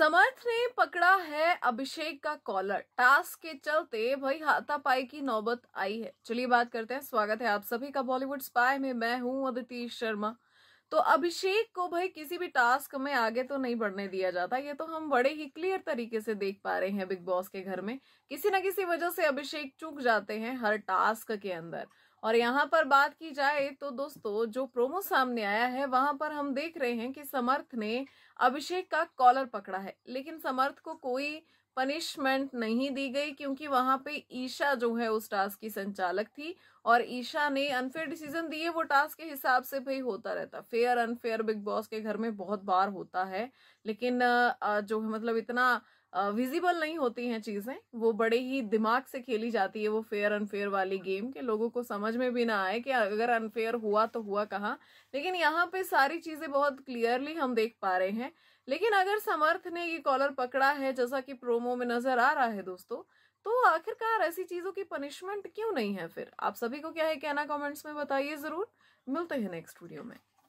समर्थ ने पकड़ा है अभिषेक का कॉलर टास्क के चलते भाई हाथापाई की नौबत आई है चलिए बात करते हैं स्वागत है आप सभी का बॉलीवुड स्पाई में मैं हूं अदिति शर्मा तो अभिषेक को भाई किसी भी टास्क में आगे तो नहीं बढ़ने दिया जाता ये तो हम बड़े ही क्लियर तरीके से देख पा रहे हैं बिग बॉस के घर में किसी ना किसी वजह से अभिषेक चूक जाते हैं हर टास्क के अंदर और यहाँ पर बात की जाए तो दोस्तों जो प्रोमो सामने आया है वहां पर हम देख रहे हैं कि समर्थ ने अभिषेक का कॉलर पकड़ा है लेकिन समर्थ को कोई पनिशमेंट नहीं दी गई क्योंकि वहां पे ईशा जो है उस टास्क की संचालक थी और ईशा ने अनफेयर डिसीजन दिए वो टास्क के हिसाब से भी होता रहता फेयर अनफेयर बिग बॉस के घर में बहुत बार होता है लेकिन जो है मतलब इतना विजिबल नहीं होती हैं चीज़ें वो बड़े ही दिमाग से खेली जाती है वो फेयर अनफेयर वाली गेम हाँ। के लोगों को समझ में भी ना आए कि अगर अनफेयर हुआ तो हुआ कहाँ लेकिन यहाँ पे सारी चीज़ें बहुत क्लियरली हम देख पा रहे हैं लेकिन अगर समर्थ ने ये कॉलर पकड़ा है जैसा कि प्रोमो में नज़र आ रहा है दोस्तों तो आखिरकार ऐसी चीज़ों की पनिशमेंट क्यों नहीं है फिर आप सभी को क्या है कहना कॉमेंट्स में बताइए ज़रूर मिलते हैं नेक्स्ट वीडियो में